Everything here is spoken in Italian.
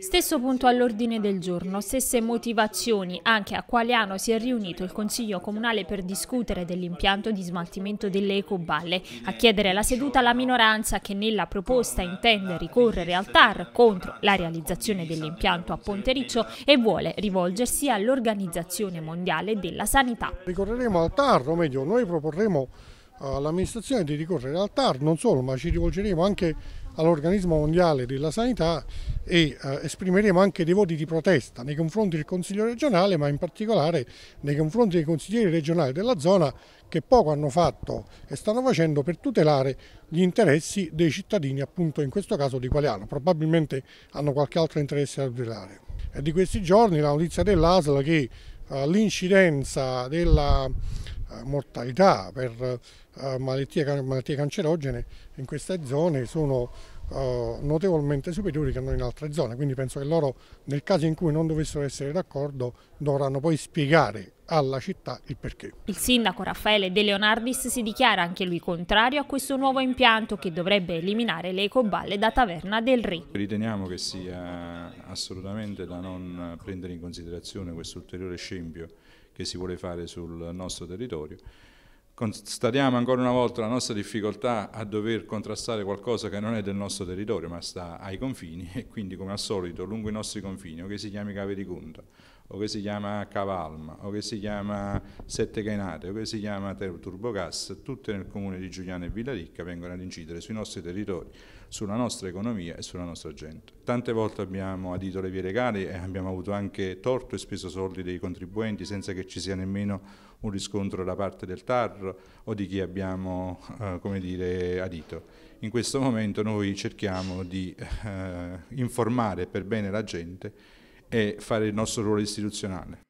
Stesso punto all'ordine del giorno, stesse motivazioni anche a Qualiano si è riunito il Consiglio Comunale per discutere dell'impianto di smaltimento delle ecoballe. A chiedere la seduta la minoranza che nella proposta intende ricorrere al TAR contro la realizzazione dell'impianto a Pontericcio e vuole rivolgersi all'Organizzazione Mondiale della Sanità. Ricorreremo al TAR, o meglio noi proporremo all'amministrazione di ricorrere al TAR, non solo ma ci rivolgeremo anche all'organismo mondiale della sanità e eh, esprimeremo anche dei voti di protesta nei confronti del Consiglio regionale ma in particolare nei confronti dei consiglieri regionali della zona che poco hanno fatto e stanno facendo per tutelare gli interessi dei cittadini appunto in questo caso di Qualiano, probabilmente hanno qualche altro interesse da tutelare. È di questi giorni la notizia dell'ASL che eh, l'incidenza della eh, mortalità per eh, malattie, malattie cancerogene in queste zone sono eh, notevolmente superiori che non in altre zone, quindi penso che loro nel caso in cui non dovessero essere d'accordo dovranno poi spiegare alla città il perché. Il sindaco Raffaele De Leonardis si dichiara anche lui contrario a questo nuovo impianto che dovrebbe eliminare le ecoballe da Taverna del Re. Riteniamo che sia assolutamente da non prendere in considerazione questo ulteriore scempio che si vuole fare sul nostro territorio. Constatiamo ancora una volta la nostra difficoltà a dover contrastare qualcosa che non è del nostro territorio ma sta ai confini e quindi come al solito lungo i nostri confini o che si chiami cave di conta o che si chiama Cavalma, o che si chiama Sette Cainate, o che si chiama Turbogas, tutte nel comune di Giuliano e Villaricca vengono ad incidere sui nostri territori, sulla nostra economia e sulla nostra gente. Tante volte abbiamo adito le vie legali e abbiamo avuto anche torto e speso soldi dei contribuenti senza che ci sia nemmeno un riscontro da parte del TAR o di chi abbiamo eh, dire, adito. In questo momento noi cerchiamo di eh, informare per bene la gente e fare il nostro ruolo istituzionale.